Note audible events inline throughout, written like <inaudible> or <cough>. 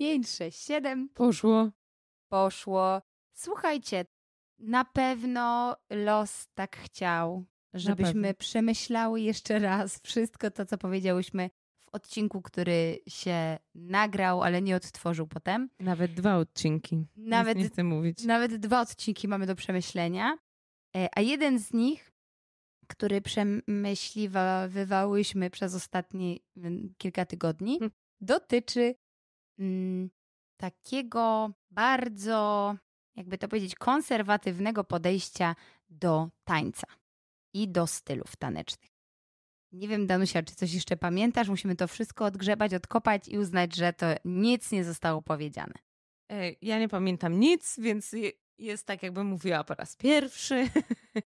5, 6, 7. Poszło. Poszło. Słuchajcie, na pewno los tak chciał, żebyśmy przemyślały jeszcze raz wszystko to, co powiedziałyśmy w odcinku, który się nagrał, ale nie odtworzył potem. Nawet dwa odcinki. Nawet, nie chcę mówić. Nawet dwa odcinki mamy do przemyślenia. E, a jeden z nich, który przemyśliwałyśmy przez ostatnie mm, kilka tygodni, hm. dotyczy Mm, takiego bardzo, jakby to powiedzieć, konserwatywnego podejścia do tańca i do stylów tanecznych. Nie wiem, Danusia, czy coś jeszcze pamiętasz? Musimy to wszystko odgrzebać, odkopać i uznać, że to nic nie zostało powiedziane. Ja nie pamiętam nic, więc jest tak, jakbym mówiła po raz pierwszy. <laughs>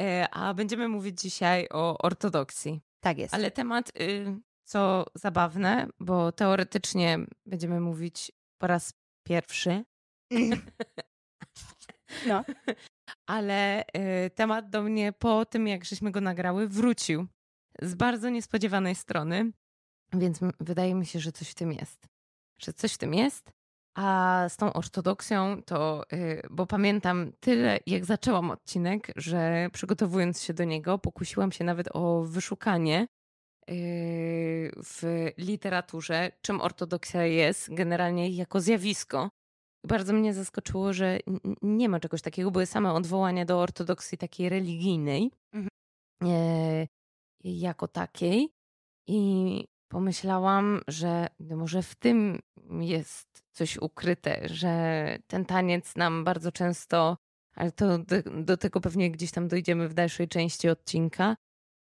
E, a będziemy mówić dzisiaj o ortodoksji. Tak jest. Ale temat y, co zabawne, bo teoretycznie będziemy mówić po raz pierwszy. Mhm. <laughs> No. Ale y, temat do mnie po tym, jak żeśmy go nagrały, wrócił z bardzo niespodziewanej strony, więc wydaje mi się, że coś w tym jest. Że coś w tym jest. A z tą ortodoksją to, y, bo pamiętam tyle, jak zaczęłam odcinek, że przygotowując się do niego, pokusiłam się nawet o wyszukanie Y, w literaturze, czym ortodoksja jest generalnie jako zjawisko. Bardzo mnie zaskoczyło, że nie ma czegoś takiego. Były same odwołania do ortodoksji takiej religijnej mhm. E, jako takiej. I pomyślałam, że no może w tym jest coś ukryte, że ten taniec nam bardzo często, ale to do, do tego pewnie gdzieś tam dojdziemy w dalszej części odcinka,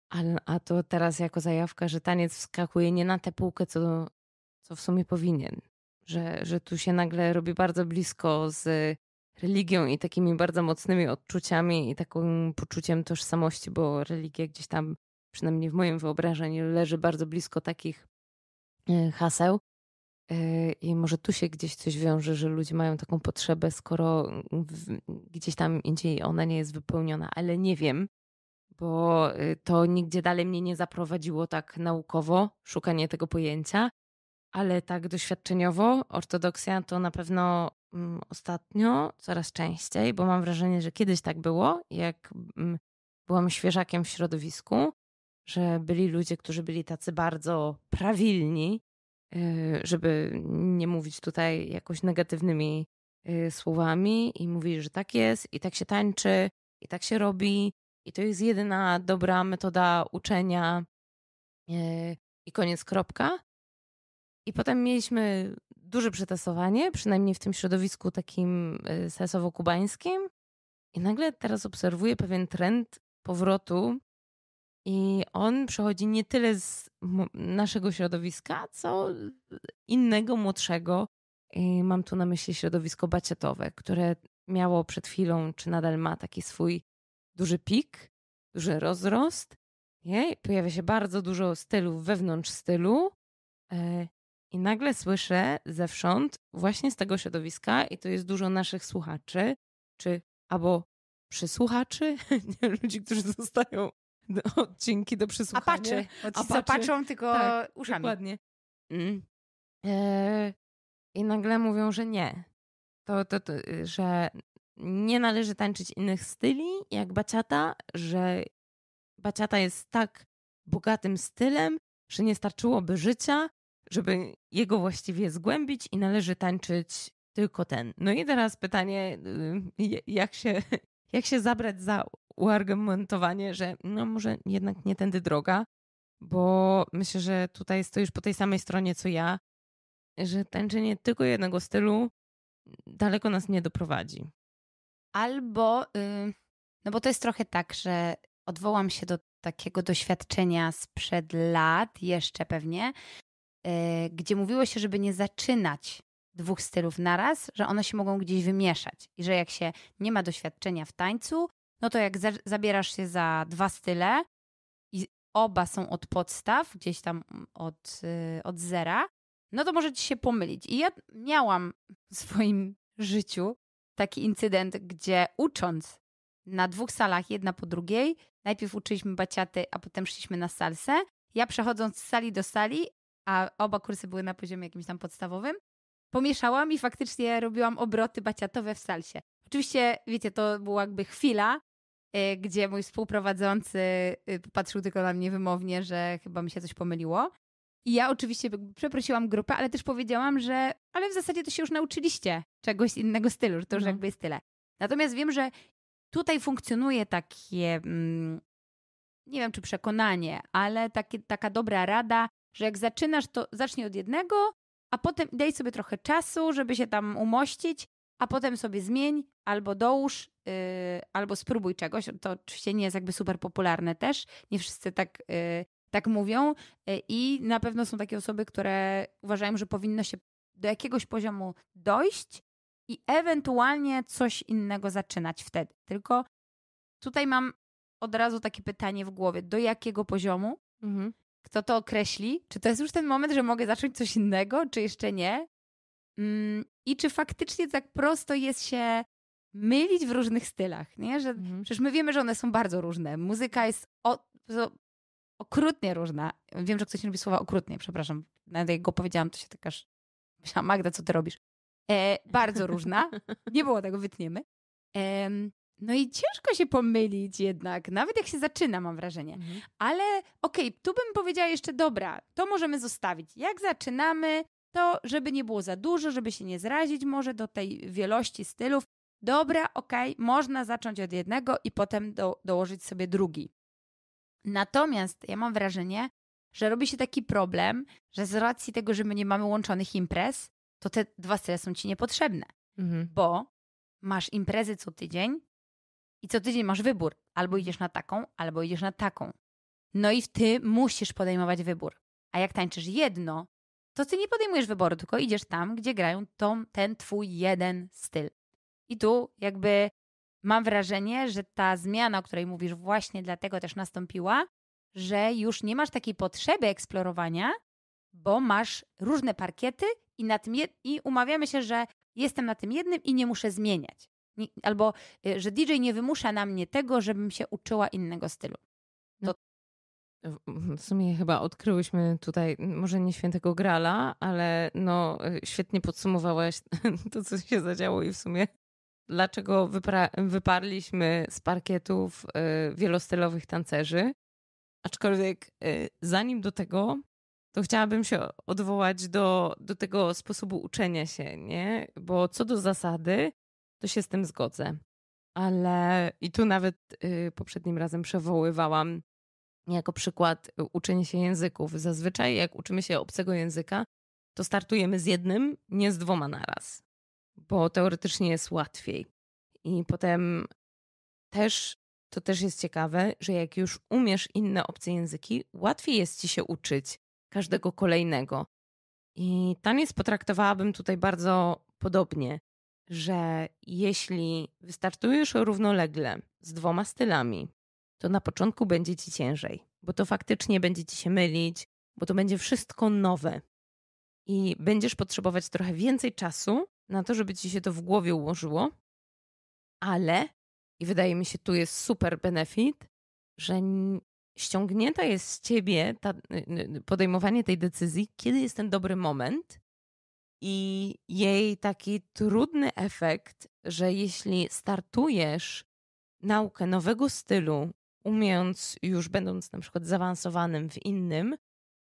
a, a to teraz jako zajawka, że taniec wskakuje nie na tę półkę, co, co w sumie powinien. Że, że tu się nagle robi bardzo blisko z religią i takimi bardzo mocnymi odczuciami i takim poczuciem tożsamości, bo religia gdzieś tam, przynajmniej w moim wyobrażeniu, leży bardzo blisko takich e, haseł. E, I może tu się gdzieś coś wiąże, że ludzie mają taką potrzebę, skoro gdzieś tam indziej ona nie jest wypełniona, ale nie wiem, bo y, to nigdzie dalej mnie nie zaprowadziło tak naukowo, szukanie tego pojęcia, ale tak doświadczeniowo ortodoksja to na pewno mm, ostatnio coraz częściej, bo mam wrażenie, że kiedyś tak było, jak mm, byłam świeżakiem w środowisku, że byli ludzie, którzy byli tacy bardzo prawilni, y, żeby nie mówić tutaj jakoś negatywnymi y, słowami i mówili, że tak jest i tak się tańczy i tak się robi i to jest jedyna dobra metoda uczenia e, i koniec kropka. I potem mieliśmy duże przetasowanie, przynajmniej w tym środowisku takim e, sesowo kubańskim I nagle teraz obserwuję pewien trend powrotu i on przechodzi nie tyle z naszego środowiska, co innego, młodszego. I mam tu na myśli środowisko bacietowe, które miało przed chwilą, czy nadal ma taki swój duży pik, duży rozrost. Pojawia się bardzo dużo stylów wewnątrz stylu. E, I nagle słyszę zewsząd, właśnie z tego środowiska, i to jest dużo naszych słuchaczy, czy albo przysłuchaczy, <laughs> ludzi, którzy zostają do, odcinki do przysłuchania. Apaczy. Ci, Apaczy. co tylko tak, uszami. Dokładnie. Mm. E, I nagle mówią, że nie. To, to, to, że nie należy tańczyć innych styli jak baciata, że baciata jest tak bogatym stylem, że nie starczyłoby życia, żeby jego właściwie zgłębić i należy tańczyć tylko ten. No i teraz pytanie, y, jak się, <laughs> jak się zabrać za uargumentowanie, że no może jednak nie tędy droga, bo myślę, że tutaj stoisz po tej samej stronie co ja, że tańczenie tylko jednego stylu daleko nas nie doprowadzi albo, y, no bo to jest trochę tak, że odwołam się do takiego doświadczenia sprzed lat, jeszcze pewnie, y, gdzie mówiło się, żeby nie zaczynać dwóch stylów naraz, że one się mogą gdzieś wymieszać i że jak się nie ma doświadczenia w tańcu, no to jak zabierasz się za dwa style i oba są od podstaw, gdzieś tam od, y, od zera, no to może ci się pomylić. I ja miałam w swoim życiu taki incydent, gdzie ucząc na dwóch salach, jedna po drugiej, najpierw uczyliśmy baciaty, a potem szliśmy na salsę. Ja przechodząc z sali do sali, a oba kursy były na poziomie jakimś tam podstawowym, pomieszałam i faktycznie robiłam obroty baciatowe w salsie. Oczywiście, wiecie, to była jakby chwila, y, gdzie mój współprowadzący y, patrzył tylko na mnie wymownie, że chyba mi się coś pomyliło. I ja oczywiście przeprosiłam grupę, ale też powiedziałam, że ale w zasadzie to się już nauczyliście czegoś innego stylu, że to już no. jakby jest tyle. Natomiast wiem, że tutaj funkcjonuje takie, mm, nie wiem czy przekonanie, ale takie, taka dobra rada, że jak zaczynasz, to zacznij od jednego, a potem daj sobie trochę czasu, żeby się tam umościć, a potem sobie zmień albo dołóż, yy, albo spróbuj czegoś. To oczywiście nie jest jakby super popularne też. Nie wszyscy tak yy, tak mówią e, i na pewno są takie osoby, które uważają, że powinno się do jakiegoś poziomu dojść i ewentualnie coś innego zaczynać wtedy. Tylko tutaj mam od razu takie pytanie w głowie: do jakiego poziomu? Mhm. Kto to określi? Czy to jest już ten moment, że mogę zacząć coś innego, czy jeszcze nie? Mm, I czy faktycznie tak prosto jest się mylić w różnych stylach, nie? Że mhm. przecież my wiemy, że one są bardzo różne. Muzyka jest okrutnie różna. Wiem, że ktoś nie lubi słowa okrutnie, przepraszam. Nawet jak go powiedziałam, to się tak aż myślałam, Magda, co ty robisz? E, bardzo różna. Nie było tego, wytniemy. E, no i ciężko się pomylić jednak, nawet jak się zaczyna, mam wrażenie. Mhm. Ale okej, okay, tu bym powiedziała jeszcze, dobra, to możemy zostawić. Jak zaczynamy, to żeby nie było za dużo, żeby się nie zrazić może do tej wielości stylów. Dobra, okej, okay, można zacząć od jednego i potem do, dołożyć sobie drugi. Natomiast ja mam wrażenie, że robi się taki problem, że z racji tego, że my nie mamy łączonych imprez, to te dwa style są ci niepotrzebne, mhm. bo masz imprezy co tydzień i co tydzień masz wybór. Albo mhm. idziesz na taką, albo idziesz na taką. No i ty musisz podejmować wybór. A jak tańczysz jedno, to ty nie podejmujesz wyboru, tylko idziesz tam, gdzie grają tą, ten twój jeden styl. I tu jakby mam wrażenie, że ta zmiana, o której mówisz, właśnie dlatego też nastąpiła, że już nie masz takiej potrzeby eksplorowania, bo masz różne parkiety i, na tym i umawiamy się, że jestem na tym jednym i nie muszę zmieniać. Nie, albo y, że DJ nie wymusza na mnie tego, żebym się uczyła innego stylu. No, W sumie chyba odkryłyśmy tutaj, może nie świętego grala, ale no y, świetnie podsumowałaś <laughs> to, co się zadziało i w sumie dlaczego wypra- wyparliśmy z parkietów y, wielostylowych tancerzy. Aczkolwiek y, zanim do tego, to chciałabym się odwołać do, do tego sposobu uczenia się, nie? Bo co do zasady, to się z tym zgodzę. Ale i tu nawet y, poprzednim razem przewoływałam jako przykład uczenie się języków. Zazwyczaj, jak uczymy się obcego języka, to startujemy z jednym, nie z dwoma naraz bo teoretycznie jest łatwiej. I potem też to też jest ciekawe, że jak już umiesz inne obce języki, łatwiej jest ci się uczyć każdego kolejnego. I taniec potraktowałabym tutaj bardzo podobnie, że jeśli wystartujesz równolegle z dwoma stylami, to na początku będzie ci ciężej, bo to faktycznie będzie ci się mylić, bo to będzie wszystko nowe i będziesz potrzebować trochę więcej czasu, na to, żeby ci się to w głowie ułożyło, ale, i wydaje mi się, tu jest super benefit, że ściągnięta jest z ciebie ta, podejmowanie tej decyzji, kiedy jest ten dobry moment i jej taki trudny efekt, że jeśli startujesz naukę nowego stylu, umiejąc już, będąc na przykład zaawansowanym w innym,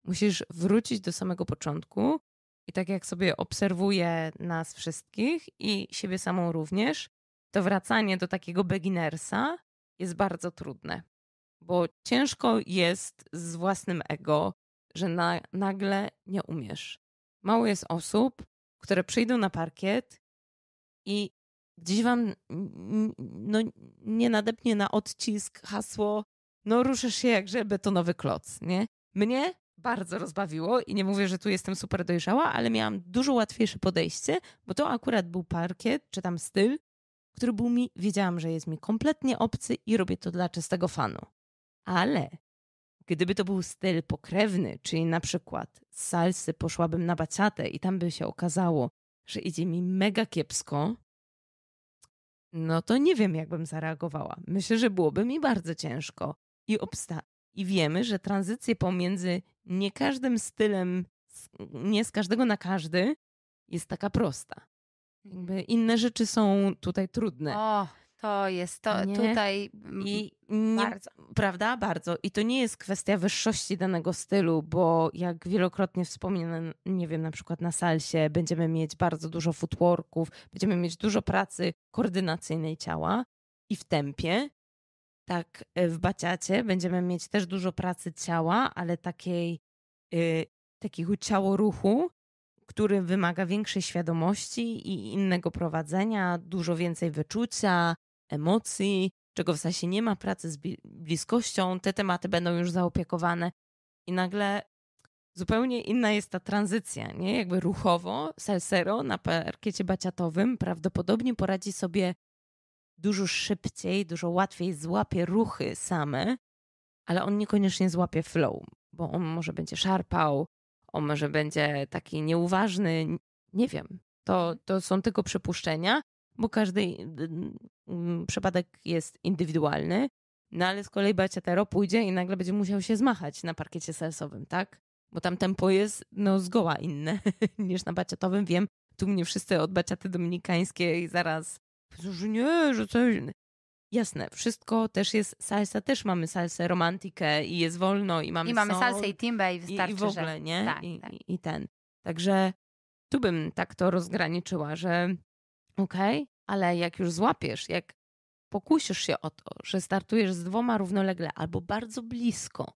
musisz wrócić do samego początku i tak jak sobie obserwuję nas wszystkich i siebie samą również, to wracanie do takiego beginnersa jest bardzo trudne, bo ciężko jest z własnym ego, że na, nagle nie umiesz. Mało jest osób, które przyjdą na parkiet i gdzieś wam no, nie nadepnie na odcisk hasło, no ruszysz się jak to nowy kloc, nie? Mnie bardzo rozbawiło i nie mówię, że tu jestem super dojrzała, ale miałam dużo łatwiejsze podejście, bo to akurat był parkiet, czy tam styl, który był mi, wiedziałam, że jest mi kompletnie obcy i robię to dla czystego fanu. Ale gdyby to był styl pokrewny, czyli na przykład z salsy poszłabym na baciatę i tam by się okazało, że idzie mi mega kiepsko, no to nie wiem, jakbym zareagowała. Myślę, że byłoby mi bardzo ciężko i obsta i wiemy, że tranzycje pomiędzy nie każdym stylem, nie z każdego na każdy, jest taka prosta. Jakby mhm. inne rzeczy są tutaj trudne. O, to jest to nie? tutaj mm, I nie, bardzo. Prawda? Bardzo. I to nie jest kwestia wyższości danego stylu, bo jak wielokrotnie wspomniane, nie wiem, na przykład na salsie będziemy mieć bardzo dużo footworków, będziemy mieć dużo pracy koordynacyjnej ciała i w tempie, tak e, w baciacie będziemy mieć też dużo pracy ciała, ale takiej, yy, e, takiego ruchu, który wymaga większej świadomości i innego prowadzenia, dużo więcej wyczucia, emocji, czego w sensie nie ma pracy z bliskością. Te tematy będą już zaopiekowane i nagle zupełnie inna jest ta tranzycja, nie? Jakby ruchowo Salsero na parkiecie baciatowym prawdopodobnie poradzi sobie dużo szybciej, dużo łatwiej złapie ruchy same, ale on niekoniecznie złapie flow, bo on może będzie szarpał, on może będzie taki nieuważny, nie wiem. To, to są tylko przypuszczenia, bo każdy y, y, mm, przypadek jest indywidualny. No ale z kolei Baciatero pójdzie i nagle będzie musiał się zmachać na parkiecie salsowym, tak? Bo tam tempo jest no zgoła inne <laughs> niż na baciatowym. Wiem, tu mnie wszyscy od baciaty dominikańskiej zaraz że nie, że coś... Jasne, wszystko też jest salsa, też mamy salsę romantikę i jest wolno i mamy I mamy soul, salsę i timbę i wystarczy, I, i w ogóle, że... nie? Tak, I, tak. I, I, ten. Także tu bym tak to rozgraniczyła, że okej, okay, ale jak już złapiesz, jak pokusisz się o to, że startujesz z dwoma równolegle albo bardzo blisko,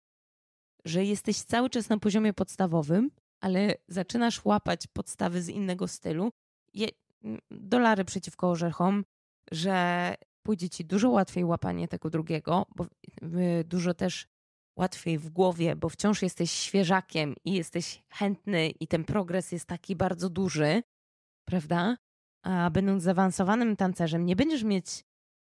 że jesteś cały czas na poziomie podstawowym, ale zaczynasz łapać podstawy z innego stylu, dolary przeciwko orzechom, że pójdzie ci dużo łatwiej łapanie tego drugiego, bo dużo też łatwiej w głowie, bo wciąż jesteś świeżakiem i jesteś chętny i ten progres jest taki bardzo duży, prawda? A będąc zaawansowanym tancerzem, nie będziesz mieć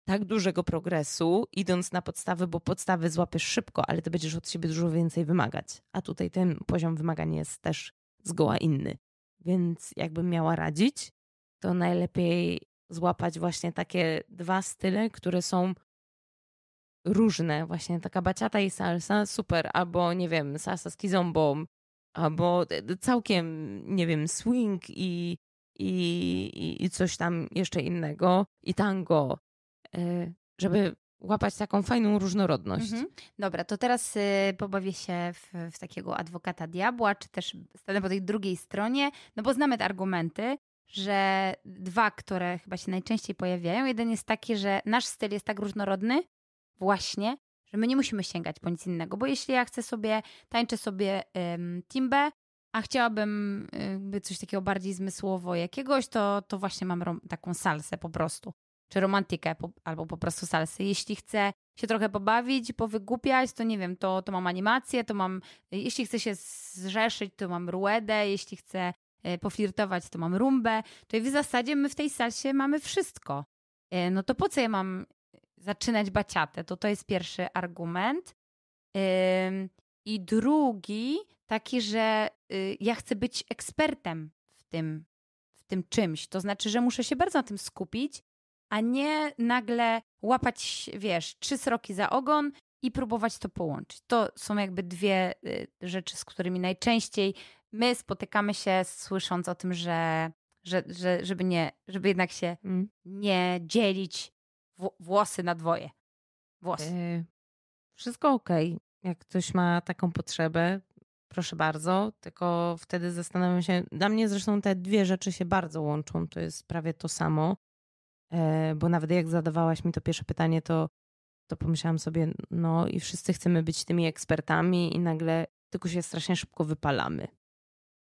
tak dużego progresu, idąc na podstawy, bo podstawy złapiesz szybko, ale to będziesz od siebie dużo więcej wymagać. A tutaj ten poziom wymagań jest też zgoła inny. Więc jakbym miała radzić, to najlepiej złapać właśnie takie dwa style, które są różne. Właśnie taka baciata i salsa, super. Albo, nie wiem, salsa z kizombą, albo e, całkiem, nie wiem, swing i, i, i coś tam jeszcze innego, i tango, e, żeby łapać taką fajną różnorodność. Mhm. Dobra, to teraz y, pobawię się w, w, takiego adwokata diabła, czy też stanę po tej drugiej stronie, no bo znamy te argumenty, że dwa, które chyba się najczęściej pojawiają. Jeden jest taki, że nasz styl jest tak różnorodny, właśnie, że my nie musimy sięgać po nic innego, bo jeśli ja chcę sobie, tańczę sobie ym, timbę, a chciałabym jakby coś takiego bardziej zmysłowo jakiegoś, to, to właśnie mam taką salsę po prostu, czy romantykę po, albo po prostu salsę. Jeśli chcę się trochę pobawić, powygłupiać, to nie wiem, to, to mam animację, to mam, jeśli chcę się zrzeszyć, to mam ruedę, jeśli chcę E, poflirtować, to mam rumbę. Czyli w zasadzie my w tej salsie mamy wszystko. E, no to po co ja mam zaczynać baciatę? To to jest pierwszy argument. I drugi taki, że y, ja chcę być ekspertem w tym, w tym czymś. To znaczy, że muszę się bardzo na tym skupić, a nie nagle łapać, wiesz, trzy sroki za ogon i próbować to połączyć. To są jakby dwie y, rzeczy, z którymi najczęściej my spotykamy się słysząc o tym, że, że, że żeby, nie, żeby jednak się mm. nie dzielić w, włosy na dwoje. Włosy. Yy, wszystko okej. Okay. Jak ktoś ma taką potrzebę, proszę bardzo, tylko wtedy zastanawiam się, dla mnie zresztą te dwie rzeczy się bardzo łączą, to jest prawie to samo, e, bo nawet jak zadawałaś mi to pierwsze pytanie, to, to pomyślałam sobie, no i wszyscy chcemy być tymi ekspertami i nagle tylko się strasznie szybko wypalamy.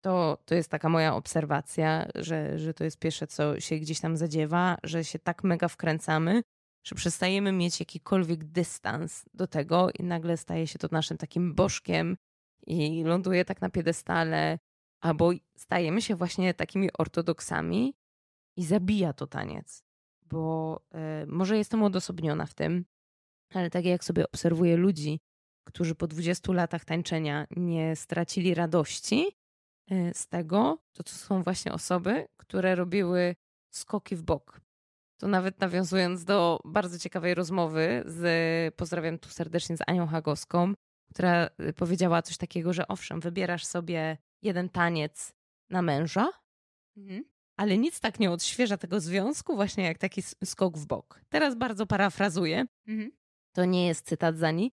To, to jest taka moja obserwacja, że, że to jest pierwsze, co się gdzieś tam zadziewa, że się tak mega wkręcamy, że przestajemy mieć jakikolwiek dystans do tego i nagle staje się to naszym takim bożkiem i ląduje tak na piedestale, albo stajemy się właśnie takimi ortodoksami i zabija to taniec, bo y, może jestem odosobniona w tym, ale tak jak sobie obserwuję ludzi, którzy po 20 latach tańczenia nie stracili radości, Y, z tego, to to są właśnie osoby, które robiły skoki w bok. To nawet nawiązując do bardzo ciekawej rozmowy z, pozdrawiam tu serdecznie, z Anią Hagowską, która y, powiedziała coś takiego, że owszem, wybierasz sobie jeden taniec na męża, mhm. ale nic tak nie odświeża tego związku właśnie jak taki skok w bok. Teraz bardzo parafrazuję. Mhm. To nie jest cytat z Ani,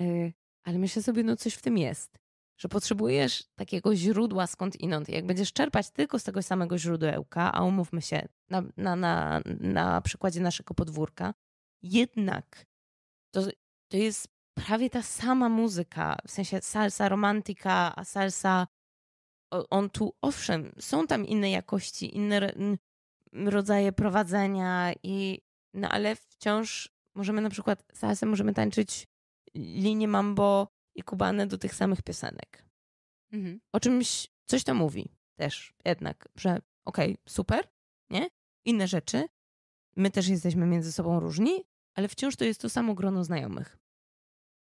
y, ale myślę sobie, no coś w tym jest że potrzebujesz takiego źródła skąd inąd. Jak będziesz czerpać tylko z tego samego źródełka, a umówmy się na, na, na, na przykładzie naszego podwórka, jednak to, to jest prawie ta sama muzyka, w sensie salsa romantika, a salsa on tu, owszem, są tam inne jakości, inne rodzaje prowadzenia i no ale wciąż możemy na przykład salsę możemy tańczyć linię mambo i Kubanę do tych samych piosenek. Mhm. O czymś, coś to mówi też jednak, że okej, okay, super, nie? Inne rzeczy. My też jesteśmy między sobą różni, ale wciąż to jest to samo grono znajomych.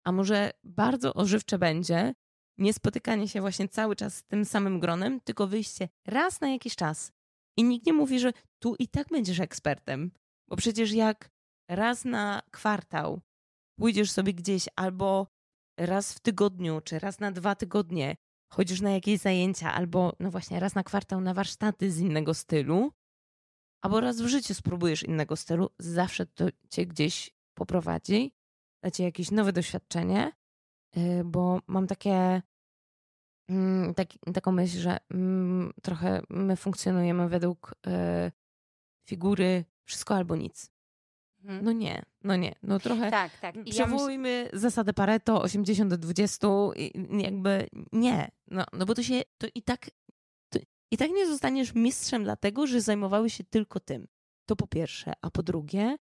A może bardzo ożywcze będzie nie spotykanie się właśnie cały czas z tym samym gronem, tylko wyjście raz na jakiś czas. I nikt nie mówi, że tu i tak będziesz ekspertem, bo przecież jak raz na kwartał pójdziesz sobie gdzieś albo raz w tygodniu czy raz na dwa tygodnie chodzisz na jakieś zajęcia albo no właśnie raz na kwartał na warsztaty z innego stylu, albo raz w życiu spróbujesz innego stylu, zawsze to cię gdzieś poprowadzi, da ci jakieś nowe doświadczenie, y, bo mam takie tak, taką myśl, że mm, trochę my funkcjonujemy według y, figury wszystko albo nic. Mhm. No nie, no nie, no trochę. Tak, tak. I przywołujmy ja zasadę Pareto 80-20, jakby nie. No, no bo to się, to i tak, to i tak nie zostaniesz mistrzem dlatego, że zajmowały się tylko tym. To po pierwsze. A po drugie,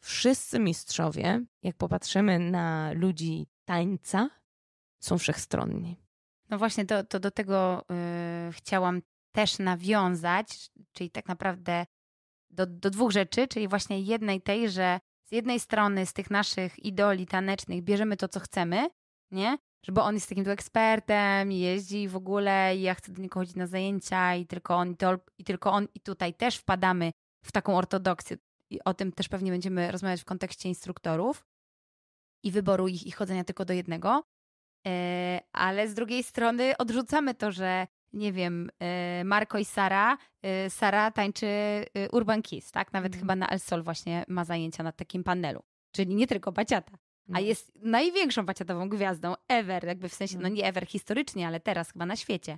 wszyscy mistrzowie, jak popatrzymy na ludzi tańca, są wszechstronni. No właśnie, to, to do tego yy, chciałam też nawiązać, czyli tak naprawdę do, do dwóch rzeczy, czyli właśnie jednej tej, że z jednej strony z tych naszych idoli tanecznych bierzemy to, co chcemy, nie? Że bo on jest takim tu ekspertem, jeździ w ogóle i ja chcę do niego chodzić na zajęcia i tylko on i, to, i tylko on i tutaj też wpadamy w taką ortodoksję. I o tym też pewnie będziemy rozmawiać w kontekście instruktorów i wyboru ich i chodzenia tylko do jednego. E, ale z drugiej strony odrzucamy to, że nie wiem, e, Marko i Sara, e, Sara tańczy e, Urban Kiss, tak? Nawet mm. chyba na El Sol właśnie ma zajęcia na takim panelu. Czyli nie tylko baciata. A mhm. jest największą baciatową gwiazdą ever, jakby w sensie, no mhm. nie ever historycznie, ale teraz chyba na świecie.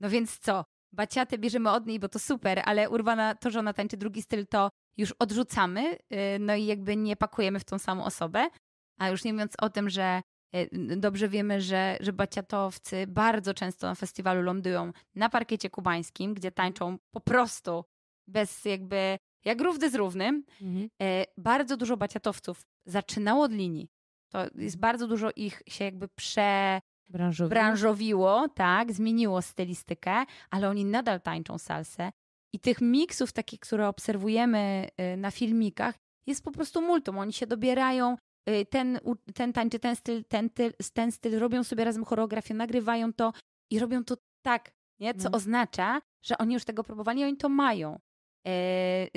No więc co? Baciatę bierzemy od niej, bo to super, ale Urbana, to, że ona tańczy drugi styl, to już odrzucamy, no i jakby nie pakujemy w tą samą osobę. A już nie mówiąc o tym, że E, dobrze wiemy, że, że baciatowcy bardzo często na festiwalu lądują na parkiecie kubańskim, gdzie tańczą po prostu bez jakby jak równy z równym. Mhm. E, bardzo dużo baciatowców zaczynało od linii. To jest bardzo dużo ich się jakby prze, branżowiło, tak, zmieniło stylistykę, ale oni nadal tańczą salsę. I tych miksów, takich, które obserwujemy e, na filmikach, jest po prostu multum. Oni się dobierają Y, ten, ten tańczy, ten styl, ten, ten styl, robią sobie razem choreografię, nagrywają to i robią to tak, nie? co mm. oznacza, że oni już tego próbowali, oni to mają.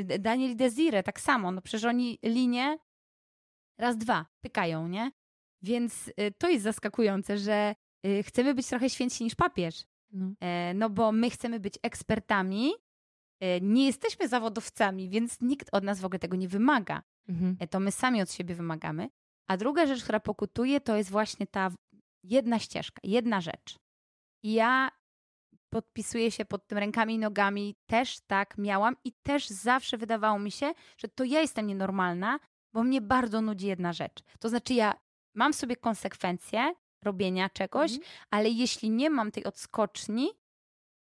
E, Daniel Desire tak samo, no przecież oni linie raz, dwa pykają, nie? Więc y, to jest zaskakujące, że y, chcemy być trochę świętsi niż papież. No. E, no bo my chcemy być ekspertami, e, nie jesteśmy zawodowcami, więc nikt od nas w ogóle tego nie wymaga. Mhm. To my sami od siebie wymagamy. A druga rzecz, która pokutuje, to jest właśnie ta jedna ścieżka, jedna rzecz. I ja podpisuję się pod tym rękami i nogami, też tak miałam i też zawsze wydawało mi się, że to ja jestem nienormalna, bo mnie bardzo nudzi jedna rzecz. To znaczy, ja mam w sobie konsekwencje robienia czegoś, mm. ale jeśli nie mam tej odskoczni,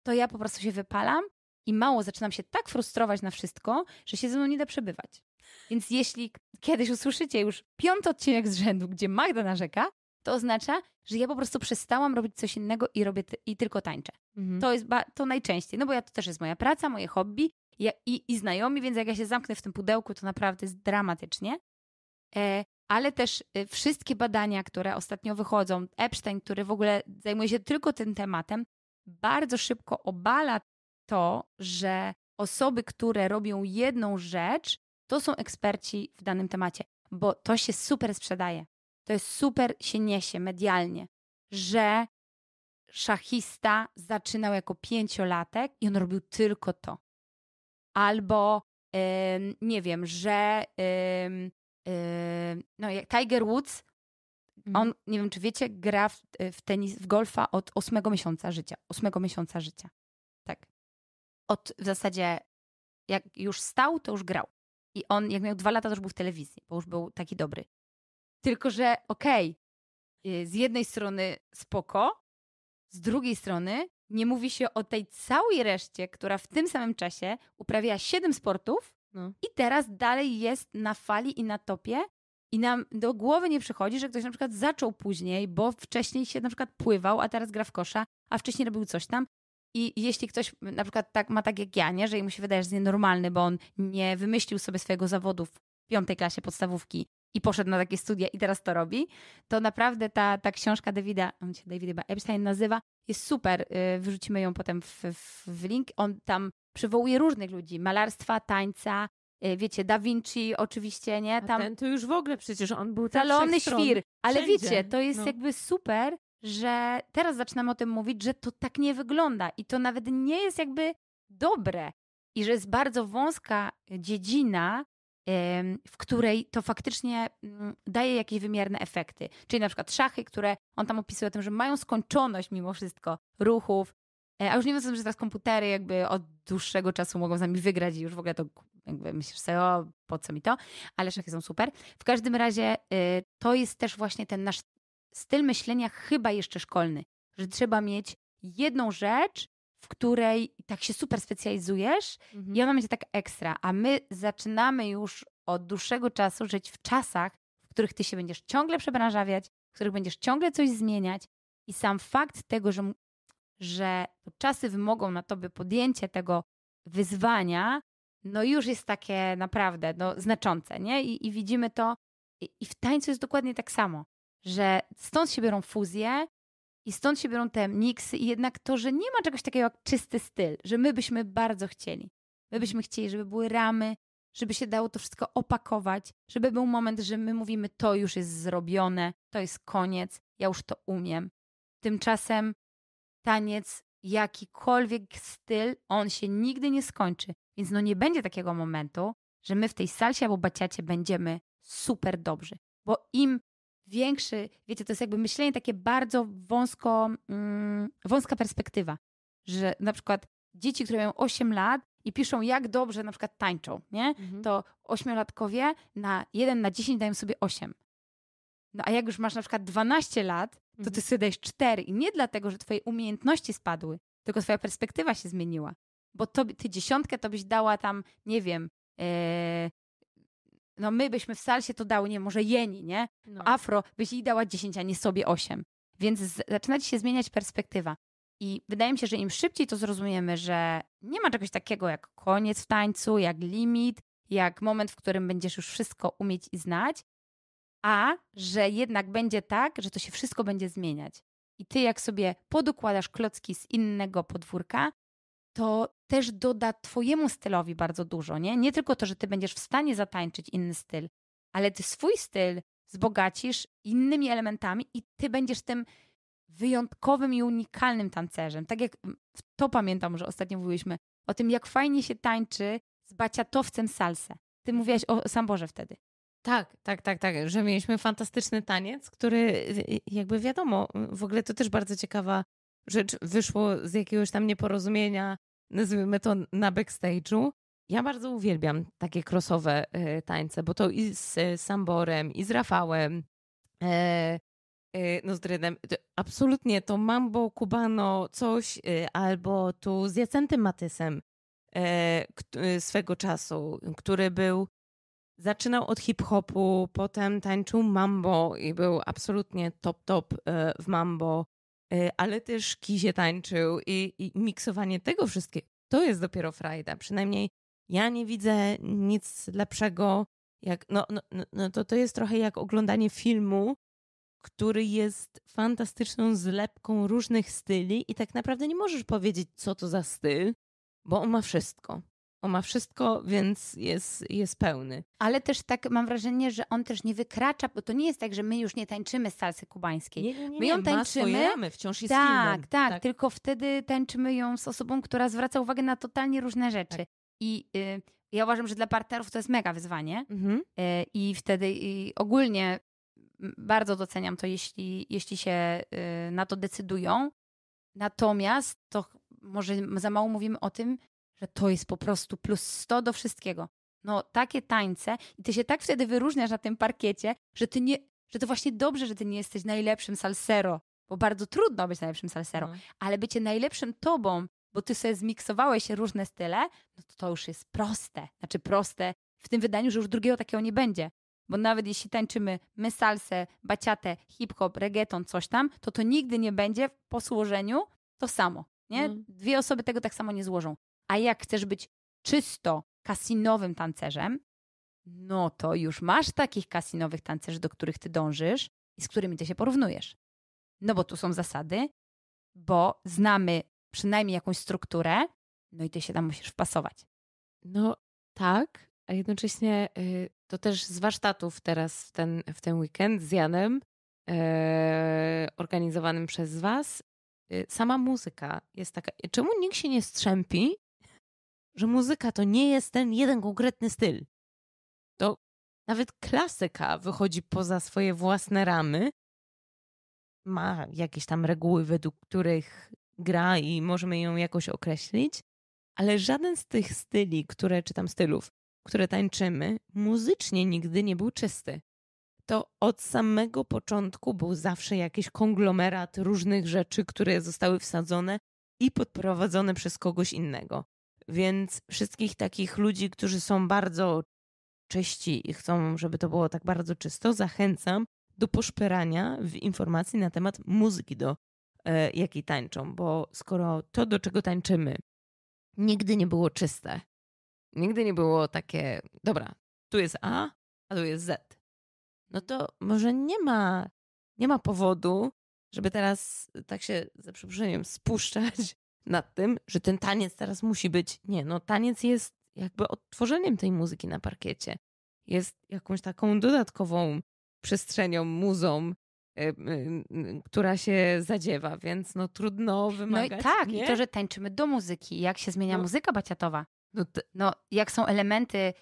to ja po prostu się wypalam i mało zaczynam się tak frustrować na wszystko, że się ze mną nie da przebywać. Więc jeśli kiedyś usłyszycie już piąty odcinek z rzędu, gdzie Magda narzeka, to oznacza, że ja po prostu przestałam robić coś innego i robię i tylko tańczę. Mhm. To jest to najczęściej, no bo ja to też jest moja praca, moje hobby ja, i, i znajomi, więc jak ja się zamknę w tym pudełku, to naprawdę jest dramatycznie. E, ale też y, wszystkie badania, które ostatnio wychodzą, Epstein, który w ogóle zajmuje się tylko tym tematem, bardzo szybko obala to, że osoby, które robią jedną rzecz, to są eksperci w danym temacie, bo to się super sprzedaje. To jest super się niesie medialnie, że szachista zaczynał jako pięciolatek i on robił tylko to. Albo yy, nie wiem, że yy, yy, no, jak Tiger Woods, mhm. on, nie wiem czy wiecie, gra w, e, w tenis, w golfa od ósmego miesiąca życia. Ósmego miesiąca życia. Tak. Od w zasadzie, jak już stał, to już grał. I on, jak miał dwa lata, to już był w telewizji, bo już był taki dobry. Tylko, że okej, okay, z jednej strony spoko, z drugiej strony nie mówi się o tej całej reszcie, która w tym samym czasie uprawiała siedem sportów no. i teraz dalej jest na fali i na topie. I nam do głowy nie przychodzi, że ktoś na przykład zaczął później, bo wcześniej się na przykład pływał, a teraz gra w kosza, a wcześniej robił coś tam, i jeśli ktoś na przykład tak, ma tak jak ja, nie, że mu się wydaje, że jest nienormalny, bo on nie wymyślił sobie swojego zawodu w piątej klasie podstawówki i poszedł na takie studia i teraz to robi, to naprawdę ta, ta książka Davida, on się David chyba Epstein nazywa, jest super. Y, Wyrzucimy ją potem w, w, w link. On tam przywołuje różnych ludzi, malarstwa, tańca, y, wiecie, Da Vinci oczywiście, nie? Tam... A ten to już w ogóle przecież on był Salony tak świr. Ale Wszędzie. wiecie, to jest no. jakby super, że teraz zaczynam o tym mówić, że to tak nie wygląda i to nawet nie jest jakby dobre i że jest bardzo wąska dziedzina, w której to faktycznie mm, daje jakieś wymierne efekty. Czyli na przykład szachy, które on tam opisuje o tym, że mają skończoność mimo wszystko ruchów, e, a już nie wiem że teraz komputery jakby od dłuższego czasu mogą z nami wygrać i już w ogóle to jakby myślisz sobie, o po co mi to, ale szachy są super. W każdym razie y, to jest też właśnie ten nasz styl myślenia chyba jeszcze szkolny, że trzeba mieć jedną rzecz, w której tak się super specjalizujesz mhm. i ona będzie tak ekstra, a my zaczynamy już od dłuższego czasu żyć w czasach, w których ty się będziesz ciągle przebranżawiać, w których będziesz ciągle coś zmieniać i sam fakt tego, że, że czasy wymogą na tobie podjęcie tego wyzwania, no już jest takie naprawdę no, znaczące, nie? I, i widzimy to i, i w tańcu jest dokładnie tak samo że stąd się biorą fuzje i stąd się biorą te miksy i jednak to, że nie ma czegoś takiego jak czysty styl, że my byśmy bardzo chcieli. My byśmy chcieli, żeby były ramy, żeby się dało to wszystko opakować, żeby był moment, że my mówimy, to już jest zrobione, to jest koniec, ja już to umiem. Tymczasem taniec, jakikolwiek styl, on się nigdy nie skończy. Więc no nie będzie takiego momentu, że my w tej salsie albo baciacie będziemy super dobrzy. Bo im większy, wiecie, to jest jakby myślenie takie bardzo wąsko, mm, wąska perspektywa, że na przykład dzieci, które mają 8 lat i piszą, jak dobrze na przykład tańczą, nie? Mhm. To ośmiolatkowie na 1 na 10 dają sobie 8. No a jak już masz na przykład 12 lat, to mhm. ty sobie dajesz 4 i nie dlatego, że twoje umiejętności spadły, tylko twoja perspektywa się zmieniła. Bo to, ty dziesiątkę to byś dała tam, nie wiem, e, no my byśmy w salsie to dały, nie może jeni, nie? No. Afro byś jej dała 10, a nie sobie 8. Więc zaczyna ci się zmieniać perspektywa. I wydaje mi się, że im szybciej to zrozumiemy, że nie ma czegoś takiego jak koniec w tańcu, jak limit, jak moment, w którym będziesz już wszystko umieć i znać, a że jednak będzie tak, że to się wszystko będzie zmieniać. I ty, jak sobie podukładasz klocki z innego podwórka, to też doda Twojemu stylowi bardzo dużo, nie? Nie tylko to, że Ty będziesz w stanie zatańczyć inny styl, ale Ty swój styl wzbogacisz innymi elementami i Ty będziesz tym wyjątkowym i unikalnym tancerzem. Tak jak mm, to pamiętam, że ostatnio mówiliśmy o tym, jak fajnie się tańczy z baciatowcem salsę. Ty mówiłaś o samborze wtedy. Tak, tak, tak, tak, że mieliśmy fantastyczny taniec, który y, y, jakby wiadomo, w ogóle to też bardzo ciekawa rzecz wyszło z jakiegoś tam nieporozumienia nazwijmy to na backstage'u. Ja bardzo uwielbiam takie krosowe e, tańce, bo to i z e, Samborem, i z Rafałem, e, no z Drynem. Absolutnie to Mambo kubano, coś, albo tu z Jacentym Matysem swego czasu, który był, zaczynał od hip-hopu, potem tańczył mambo i był absolutnie top, top w mambo. E, ale też Kizie tańczył i, i miksowanie tego wszystkiego, to jest dopiero frajda. Przynajmniej ja nie widzę nic lepszego, jak, no, no, no, no to to jest trochę jak oglądanie filmu, który jest fantastyczną zlepką różnych styli i tak naprawdę nie możesz powiedzieć, co to za styl, bo on ma wszystko. On ma wszystko, więc jest, jest pełny. Ale też tak mam wrażenie, że on też nie wykracza, bo to nie jest tak, że my już nie tańczymy salsy kubańskiej. Nie, nie, nie, my ją nie, tańczymy. Ma ramy, wciąż jest tak, Tak, tak, tylko wtedy tańczymy ją z osobą, która zwraca uwagę na totalnie różne rzeczy. Tak. I y, ja uważam, że dla partnerów to jest mega wyzwanie. Mhm. Y, I wtedy i ogólnie bardzo doceniam to, jeśli, jeśli się y, na to decydują. Natomiast to może za mało mówimy o tym, że to jest po prostu plus 100 do wszystkiego. No, takie tańce i ty się tak wtedy wyróżniasz na tym parkiecie, że ty nie, że to właśnie dobrze, że ty nie jesteś najlepszym salsero, bo bardzo trudno być najlepszym salsero, mm. ale bycie najlepszym tobą, bo ty sobie zmiksowałeś różne style, no to to już jest proste. Znaczy proste w tym wydaniu, że już drugiego takiego nie będzie. Bo nawet jeśli tańczymy my salsę, baciatę, hip-hop, reggaeton, coś tam, to to nigdy nie będzie po złożeniu to samo. Nie? Mm. Dwie osoby tego tak samo nie złożą. A jak chcesz być czysto kasinowym tancerzem, no to już masz takich kasinowych tancerzy, do których ty dążysz i z którymi ty się porównujesz. No bo tu są zasady, bo znamy przynajmniej jakąś strukturę, no i ty się tam musisz wpasować. No tak, a jednocześnie y, to też z warsztatów teraz w ten, w ten weekend z Janem, y, organizowanym przez Was, y, sama muzyka jest taka. Czemu nikt się nie strzępi że muzyka to nie jest ten jeden konkretny styl. To nawet klasyka wychodzi poza swoje własne ramy, ma jakieś tam reguły, według których gra i możemy ją jakoś określić, ale żaden z tych styli, które czy tam stylów, które tańczymy, muzycznie nigdy nie był czysty. To od samego początku był zawsze jakiś konglomerat różnych rzeczy, które zostały wsadzone i podprowadzone przez kogoś innego. Więc wszystkich takich ludzi, którzy są bardzo czyści i chcą, żeby to było tak bardzo czysto, zachęcam do poszperania w informacji na temat muzyki, do e, jakiej tańczą, bo skoro to, do czego tańczymy, nigdy nie było czyste, nigdy nie było takie, dobra, tu jest A, a tu jest Z, no to może nie ma, nie ma powodu, żeby teraz tak się, za przeproszeniem, <laughs> spuszczać nad tym, że ten taniec teraz musi być. Nie, no taniec jest jakby odtworzeniem tej muzyki na parkiecie. Jest jakąś taką dodatkową przestrzenią, muzą, y, y, y, która się zadziewa, więc no trudno wymagać. No i tak, nie? i to, że tańczymy do muzyki, jak się zmienia no. muzyka baciatowa. No, no, jak są elementy y,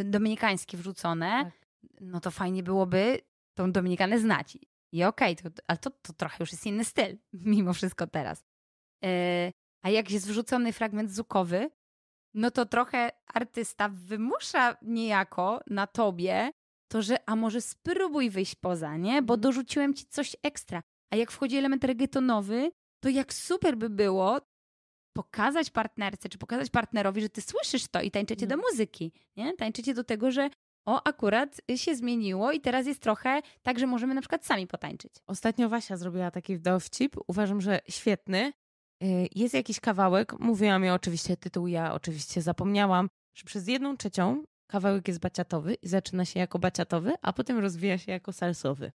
y, dominikańskie wrzucone, tak. no to fajnie byłoby tą Dominikanę znać. I okej, okay, ale to, to trochę już jest inny styl, <laughs> mimo wszystko teraz. E, a jak jest wrzucony fragment zukowy, no to trochę artysta wymusza niejako na tobie to, że a może spróbuj wyjść poza, nie? Bo mhm. dorzuciłem ci coś ekstra. A jak wchodzi element reggaetonowy, to jak super by było pokazać partnerce czy pokazać partnerowi, że ty słyszysz to i tańczycie no. do muzyki, nie? Tańczycie do tego, że o, akurat się zmieniło i teraz jest trochę tak, że możemy na przykład sami potańczyć. Ostatnio Wasia zrobiła taki dowcip, uważam, że świetny, Y, jest jakiś kawałek, mówiłam ja oczywiście tytuł, ja oczywiście zapomniałam, że przez jedną trzecią kawałek jest baciatowy i zaczyna się jako baciatowy, a potem rozwija się jako salsowy.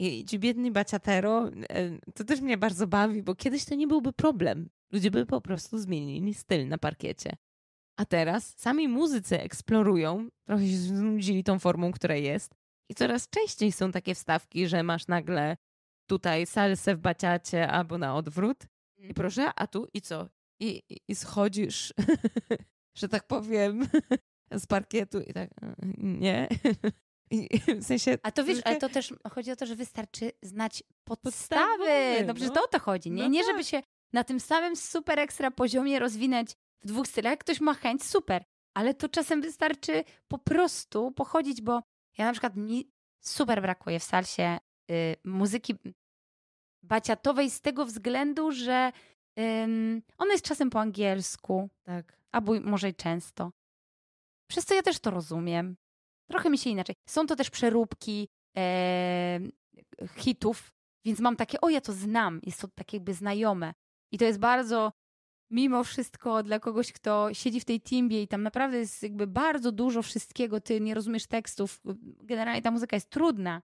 I ci biedni baciatero, y, to też mnie bardzo bawi, bo kiedyś to nie byłby problem. Ludzie by po prostu zmienili styl na parkiecie. A teraz sami muzycy eksplorują, trochę się znudzili tą formą, która jest. I coraz częściej są takie wstawki, że masz nagle tutaj salsę w baciacie albo na odwrót. Mhm. I proszę, a tu i co? I, i, i schodzisz, <laughs> że tak powiem, <laughs> z parkietu i tak, mm, nie. <laughs> I, w sensie... A to wiesz, ale to też chodzi o to, że wystarczy znać podstawy. podstawy no przecież no. to o to chodzi, nie? No nie, tak. żeby się na tym samym super ekstra poziomie rozwinąć w dwóch stylach. Ktoś ma chęć, super. Ale to czasem wystarczy po prostu pochodzić, bo ja na przykład mi super brakuje w salsie y, muzyki baciatowej z tego względu, że um, jest czasem po angielsku, tak. albo może i często. Przez co ja też to rozumiem. Trochę mi się inaczej. Są to też przeróbki e, hitów, więc mam takie, o ja to znam, jest to tak jakby znajome. I to jest bardzo, mimo wszystko, dla kogoś, kto siedzi w tej timbie i tam naprawdę jest jakby bardzo dużo wszystkiego, ty nie rozumiesz tekstów, generalnie ta muzyka jest trudna,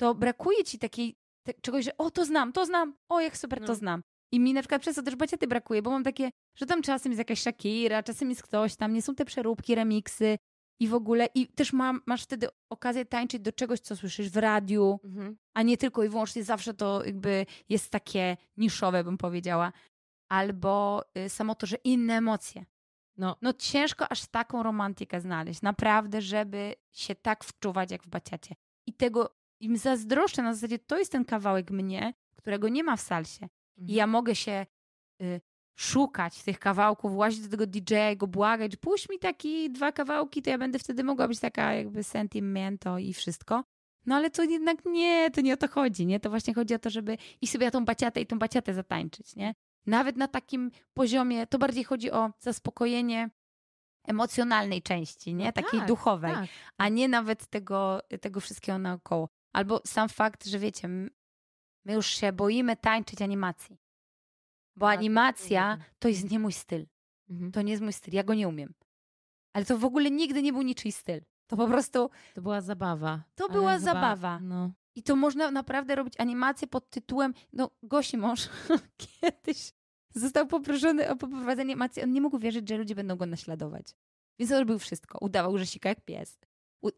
to brakuje ci takiej te, czegoś, że o, to znam, to znam, o, jak super, no. to znam. I mi na przykład przez to też baciaty brakuje, bo mam takie, że tam czasem jest jakaś Shakira, czasem jest ktoś tam, nie są te przeróbki, remiksy i w ogóle, i też mam, masz wtedy okazję tańczyć do czegoś, co słyszysz w radiu, mhm. a nie tylko i wyłącznie zawsze to jakby jest takie niszowe, bym powiedziała. Albo y, samo to, że inne emocje. No. no ciężko aż taką romantykę znaleźć, naprawdę, żeby się tak wczuwać jak w baciacie. I tego im zazdroszczę na zasadzie, to jest ten kawałek mnie, którego nie ma w salsie. I mhm. ja mogę się y, szukać tych kawałków, właśnie do tego DJ-a, go błagać, puść mi taki dwa kawałki, to ja będę wtedy mogła być taka jakby sentimento i wszystko. No ale to jednak nie, to nie o to chodzi, nie? To właśnie chodzi o to, żeby i sobie tą baciatę i tą baciatę zatańczyć, nie? Nawet na takim poziomie, to bardziej chodzi o zaspokojenie emocjonalnej części, nie? Takiej tak, duchowej, tak. a nie nawet tego, tego wszystkiego naokoło. Albo sam fakt, że wiecie, my już się boimy tańczyć animacji. Bo tak, animacja to jest nie mój styl. Mhm. To nie jest mój styl, ja go nie umiem. Ale to w ogóle nigdy nie był niczyj styl. To po prostu. To była zabawa. To była chyba, zabawa. No. I to można naprawdę robić animację pod tytułem. No, Gosi mąż <laughs> kiedyś został poproszony o poprowadzenie animacji. On nie mógł wierzyć, że ludzie będą go naśladować. Więc on robił wszystko. Udawał, że sika jak pies.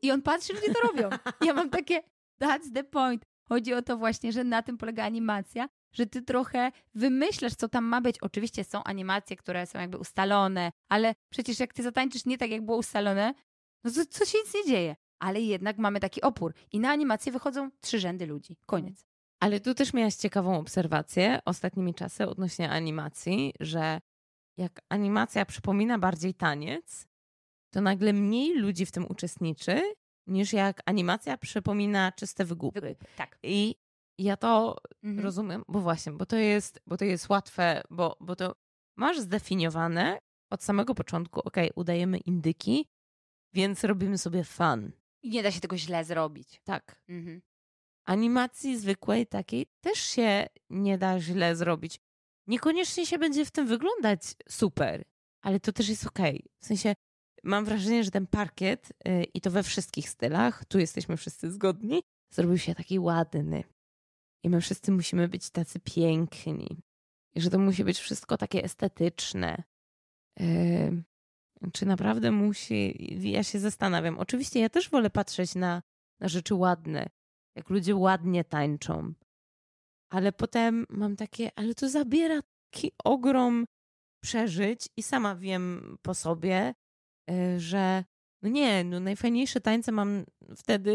I on patrzy, ludzie to robią. Ja mam takie, That's the point. Chodzi o to właśnie, że na tym polega animacja, że ty trochę wymyślasz, co tam ma być. Oczywiście są animacje, które są jakby ustalone, ale przecież jak ty zatańczysz nie tak, jak było ustalone, no to, to się nic nie dzieje. Ale jednak mamy taki opór. I na animację wychodzą trzy rzędy ludzi. Koniec. Ale tu też miałaś ciekawą obserwację ostatnimi czasy odnośnie animacji, że jak animacja przypomina bardziej taniec, to nagle mniej ludzi w tym uczestniczy niż jak animacja przypomina czyste wygłupy. Tak. I ja to mhm. rozumiem, bo właśnie, bo to jest, bo to jest łatwe, bo, bo to masz zdefiniowane od samego początku, ok, udajemy indyki, więc robimy sobie fan. I nie da się tego źle zrobić. Tak. Mhm. Animacji zwykłej takiej też się nie da źle zrobić. Niekoniecznie się będzie w tym wyglądać super, ale to też jest ok. W sensie mam wrażenie, że ten parkiet, y, i to we wszystkich stylach, tu jesteśmy wszyscy zgodni, zrobił się taki ładny. I my wszyscy musimy być tacy piękni. I że to musi być wszystko takie estetyczne. Y, czy naprawdę musi? Ja się zastanawiam. Oczywiście ja też wolę patrzeć na, na rzeczy ładne, jak ludzie ładnie tańczą. Ale potem mam takie, ale to zabiera taki ogrom przeżyć i sama wiem po sobie, E, że no nie, no najfajniejsze tańce mam wtedy.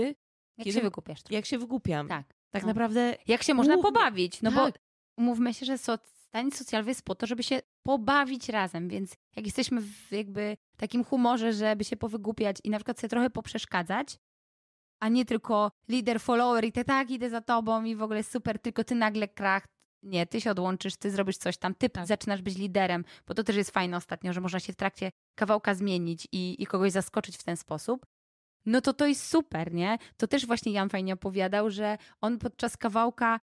Jak kiedy, się wykupiasz. Trochę. Jak się wygłupiam. Tak. Tak no. naprawdę. Jak się można pobawić. No tak. bo mówmy się, że soc, taniec socjalwy jest po to, żeby się pobawić razem, więc jak jesteśmy w jakby takim humorze, żeby się powygłupiać i na przykład sobie trochę poprzeszkadzać, a nie tylko lider, follower i te tak, idę za tobą i w ogóle super, tylko ty nagle krach, nie, ty się odłączysz, ty zrobisz coś tam, ty tak. zaczynasz być liderem, bo to też jest fajne ostatnio, że można się w trakcie kawałka zmienić i, i kogoś zaskoczyć w ten sposób. No to to jest super, nie? To też właśnie Jan fajnie opowiadał, że on podczas kawałka,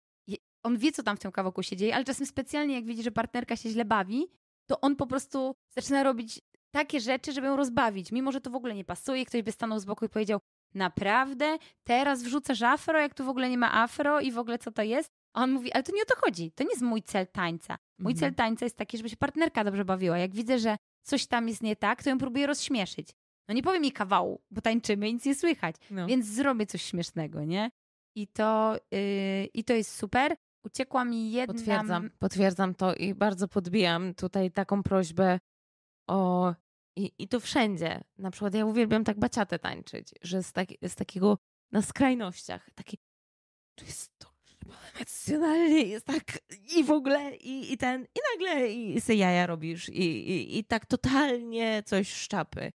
on wie, co tam w tym kawałku się dzieje, ale czasem specjalnie, jak widzi, że partnerka się źle bawi, to on po prostu zaczyna robić takie rzeczy, żeby ją rozbawić, mimo że to w ogóle nie pasuje. Ktoś by stanął z boku i powiedział, Naprawdę? Teraz wrzucasz afro, jak tu w ogóle nie ma afro i w ogóle co to jest? A on mówi, ale to nie o to chodzi, to nie jest mój cel tańca. Mój mhm. cel tańca jest taki, żeby się partnerka dobrze bawiła. Jak widzę, że coś tam jest nie tak, to ją próbuję rozśmieszyć. No nie powiem jej kawału, bo tańczymy i nic nie słychać, no. więc zrobię coś śmiesznego, nie? I to, yy, I to jest super. Uciekła mi jedna... Potwierdzam, potwierdzam to i bardzo podbijam tutaj taką prośbę o i, I to wszędzie. Na przykład ja uwielbiam tak baciatę tańczyć, że z, tak, z takiego na skrajnościach, taki to jest to emocjonalnie, jest tak i w ogóle i, i ten, i nagle i, i se jaja robisz i, i, i tak totalnie coś szczapy.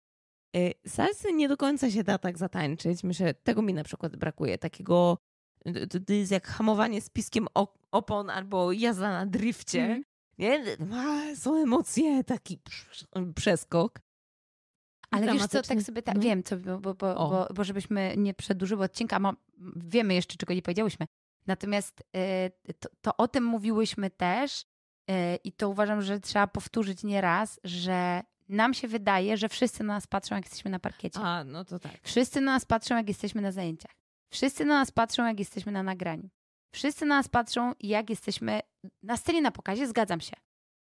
Y, salsy nie do końca się da tak zatańczyć. Myślę, tego mi na przykład brakuje. Takiego, y, to, jest jak hamowanie z piskiem opon albo jazda na drifcie. Mm. Nie? Są emocje, taki przeskok. Ale wiesz co, tak sobie tak, no. wiem, co, bo, bo, bo, bo, bo żebyśmy nie przedłużyły odcinka, ma, wiemy jeszcze, czego nie powiedziałyśmy. Natomiast y, to, to, o tym mówiłyśmy też y, i to uważam, że trzeba powtórzyć nieraz, że nam się wydaje, że wszyscy na nas patrzą, jak jesteśmy na parkiecie. A, no to tak. Wszyscy na nas patrzą, jak jesteśmy na zajęciach. Wszyscy na nas patrzą, jak jesteśmy na nagraniu. Wszyscy na nas patrzą, jak jesteśmy na scenie, na pokazie, zgadzam się.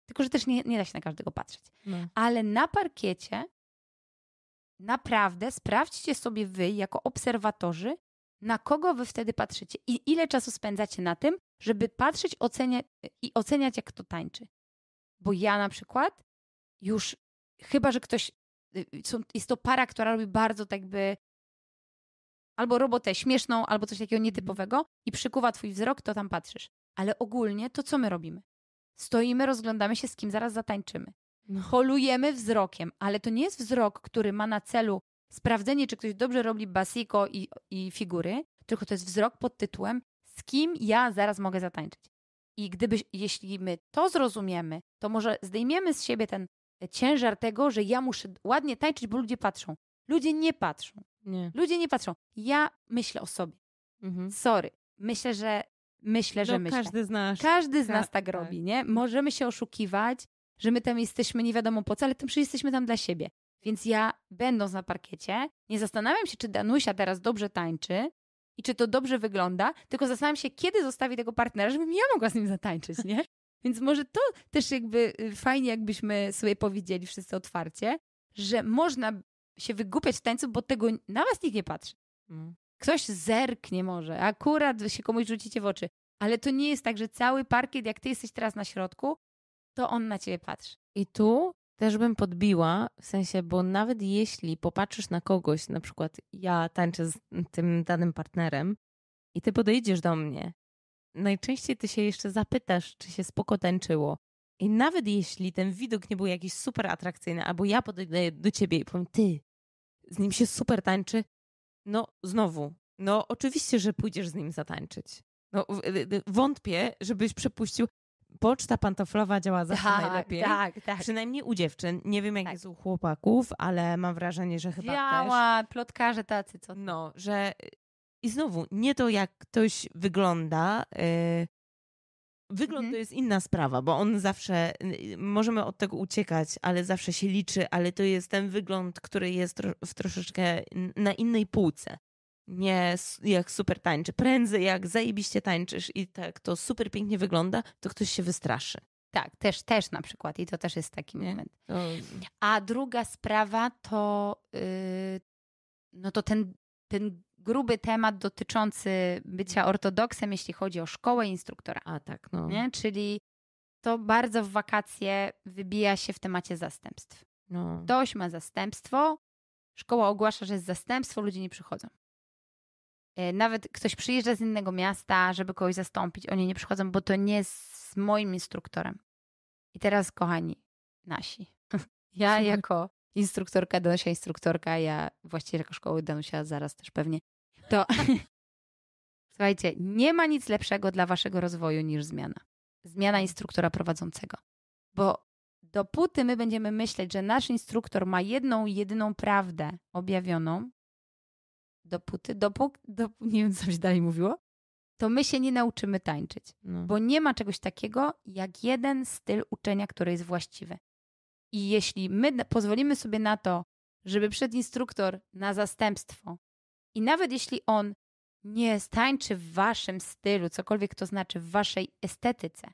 Tylko, że też nie, nie da się na każdego patrzeć. No. Ale na parkiecie naprawdę sprawdźcie sobie wy, jako obserwatorzy, na kogo wy wtedy patrzycie i ile czasu spędzacie na tym, żeby patrzeć oceniać, i oceniać, jak to tańczy. Bo ja na przykład już, chyba że ktoś, y, y, jest to para, która robi bardzo tak by albo robotę śmieszną, albo coś takiego mhm. nietypowego i przykuwa twój wzrok, to tam patrzysz. Ale ogólnie to co my robimy? Stoimy, rozglądamy się, z kim zaraz zatańczymy. No. Holujemy wzrokiem, ale to nie jest wzrok, który ma na celu sprawdzenie, czy ktoś dobrze robi basiko i, i figury, tylko to jest wzrok pod tytułem, z kim ja zaraz mogę zatańczyć. I gdyby, jeśli my to zrozumiemy, to może zdejmiemy z siebie ten e, ciężar tego, że ja muszę ładnie tańczyć, bo ludzie patrzą. Ludzie nie patrzą. Nie. Ludzie nie patrzą. Ja myślę o sobie. Mhm. Sorry. Myślę, że myślę, no, że myślę. Każdy z nas. Każdy z nas tak, tak robi, nie? Możemy się oszukiwać, że my tam jesteśmy nie wiadomo po co, ale tym jesteśmy tam dla siebie. Więc ja, będąc na parkiecie, nie zastanawiam się, czy Danusia teraz dobrze tańczy i czy to dobrze wygląda, tylko zastanawiam się, kiedy zostawi tego partnera, żebym ja mogła z nim zatańczyć, nie? <laughs> Więc może to też jakby y, fajnie, jakbyśmy sobie powiedzieli wszyscy otwarcie, że można się wygupiać w tańcu, bo tego na was nikt nie patrzy. Mm. Ktoś zerknie może, akurat się komuś rzucicie w oczy, ale to nie jest tak, że cały parkiet, jak ty jesteś teraz na środku, to on na ciebie patrzy. I tu też bym podbiła, w sensie, bo nawet jeśli popatrzysz na kogoś, na przykład ja tańczę z tym danym partnerem i ty podejdziesz do mnie, najczęściej ty się jeszcze zapytasz, czy się spoko tańczyło. I nawet jeśli ten widok nie był jakiś super atrakcyjny, albo ja podejdę do ciebie i powiem, ty, z nim się super tańczy, no znowu, no oczywiście, że pójdziesz z nim zatańczyć. No, wątpię, żebyś przepuścił, poczta pantoflowa działa zawsze tak, najlepiej. Tak, tak. Przynajmniej u dziewczyn. Nie wiem, jak tak. jest u chłopaków, ale mam wrażenie, że chyba działa, też... plotkarze tacy, co... No, że... Y, I znowu, nie to, jak ktoś wygląda... Y, wygląd mhm. to jest inna sprawa, bo on zawsze, y, możemy od tego uciekać, ale zawsze się liczy, ale to jest ten wygląd, który jest w troszeczkę na innej półce nie jak super tańczy, prędzej jak zajebiście tańczysz i tak to super pięknie wygląda, to ktoś się wystraszy. Tak, też, też na przykład i to też jest taki nie? moment. To... A druga sprawa to, yy, no to ten, ten gruby temat dotyczący bycia mm. ortodoksem, jeśli chodzi o szkołę instruktora. A tak, no. Nie? Czyli to bardzo w wakacje wybija się w temacie zastępstw. No. Ktoś ma zastępstwo, szkoła ogłasza, że jest zastępstwo, ludzie nie przychodzą. E, nawet ktoś przyjeżdża z innego miasta, żeby kogoś zastąpić. Oni nie przychodzą, bo to nie jest z moim instruktorem. I teraz, kochani, nasi. <laughs> Ja mhm. jako instruktorka, Danusia instruktorka, ja jako szkoły Danusia zaraz też pewnie, to <laughs> słuchajcie, nie ma nic lepszego dla waszego rozwoju niż zmiana. Zmiana instruktora prowadzącego. Bo dopóty my będziemy myśleć, że nasz instruktor ma jedną, jedyną prawdę objawioną, dopóty, dopóki, dop, nie wiem, co się dalej mówiło, to my się nie nauczymy tańczyć, no. bo nie ma czegoś takiego jak jeden styl uczenia, który jest właściwy. I jeśli my pozwolimy sobie na to, żeby przed instruktor na zastępstwo, i nawet jeśli on nie tańczy w waszym stylu, cokolwiek to znaczy w waszej estetyce,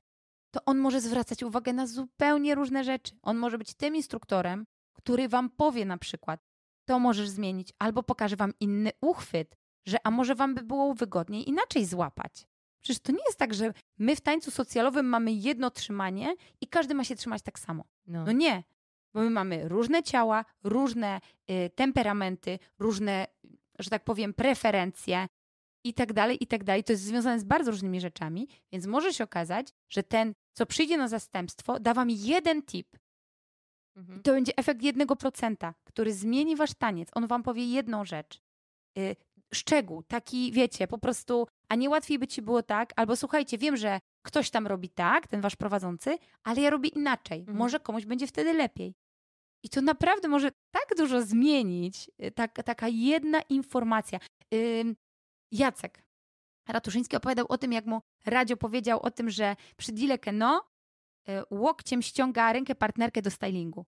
to on może zwracać uwagę na zupełnie różne rzeczy. On może być tym instruktorem, który wam powie na przykład, to możesz zmienić, albo pokażę wam inny uchwyt, że a może wam by było wygodniej inaczej złapać. Przecież to nie jest tak, że my w tańcu socjalowym mamy jedno trzymanie i każdy ma się trzymać tak samo. No, no nie, bo my mamy różne ciała, różne y, temperamenty, różne, że tak powiem, preferencje i tak dalej, i tak dalej. To jest związane z bardzo różnymi rzeczami, więc może się okazać, że ten, co przyjdzie na zastępstwo, da wam jeden tip, Mhm. I to będzie efekt jednego procenta, który zmieni wasz taniec. On wam powie jedną rzecz. Yy, szczegół, taki wiecie, po prostu, a nie łatwiej by ci było tak, albo słuchajcie, wiem, że ktoś tam robi tak, ten wasz prowadzący, ale ja robię inaczej. Mhm. Może komuś będzie wtedy lepiej. I to naprawdę może tak dużo zmienić, y, tak, taka jedna informacja. Yy, Jacek Ratuszyński opowiadał o tym, jak mu Radio powiedział o tym, że przy Dile no, Y, łokciem ściąga rękę partnerkę do stylingu.